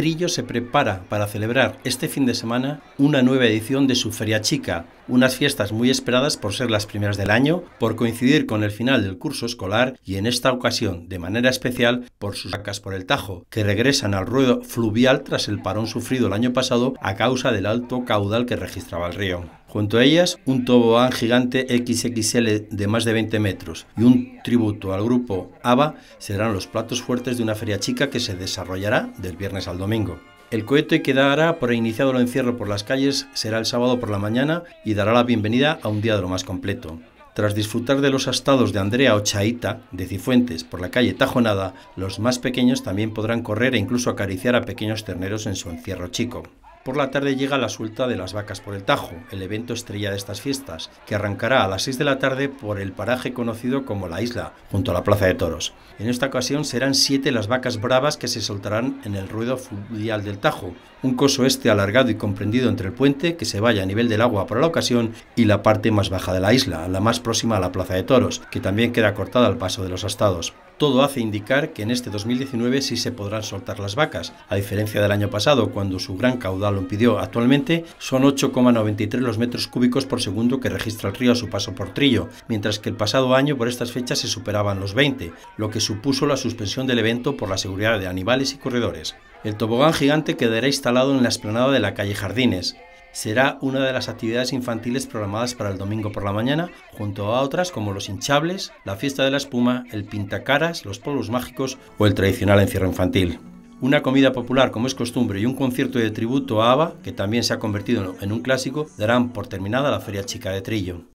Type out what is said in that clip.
Trillo se prepara para celebrar este fin de semana una nueva edición de su Feria Chica, unas fiestas muy esperadas por ser las primeras del año, por coincidir con el final del curso escolar y en esta ocasión de manera especial por sus vacas por el Tajo, que regresan al ruedo fluvial tras el parón sufrido el año pasado a causa del alto caudal que registraba el río. Junto a ellas, un tobogán gigante XXL de más de 20 metros y un tributo al grupo ABBA serán los platos fuertes de una feria chica que se desarrollará del viernes al domingo. El cohete que dará por iniciado el encierro por las calles será el sábado por la mañana y dará la bienvenida a un día de lo más completo. Tras disfrutar de los astados de Andrea Ochaita, de Cifuentes, por la calle Tajonada, los más pequeños también podrán correr e incluso acariciar a pequeños terneros en su encierro chico. Por la tarde llega la suelta de las vacas por el Tajo, el evento estrella de estas fiestas, que arrancará a las 6 de la tarde por el paraje conocido como La Isla, junto a la Plaza de Toros. En esta ocasión serán siete las vacas bravas que se soltarán en el ruido fluvial del Tajo, un coso este alargado y comprendido entre el puente que se vaya a nivel del agua para la ocasión y la parte más baja de la isla, la más próxima a la Plaza de Toros, que también queda cortada al paso de los astados todo hace indicar que en este 2019 sí se podrán soltar las vacas. A diferencia del año pasado, cuando su gran caudal lo impidió, actualmente son 8,93 los metros cúbicos por segundo que registra el río a su paso por Trillo, mientras que el pasado año por estas fechas se superaban los 20, lo que supuso la suspensión del evento por la seguridad de animales y corredores. El tobogán gigante quedará instalado en la explanada de la calle Jardines será una de las actividades infantiles programadas para el domingo por la mañana, junto a otras como los hinchables, la fiesta de la espuma, el pintacaras, los polvos mágicos o el tradicional encierro infantil. Una comida popular como es costumbre y un concierto de tributo a ABBA, que también se ha convertido en un clásico, darán por terminada la Feria Chica de Trillo.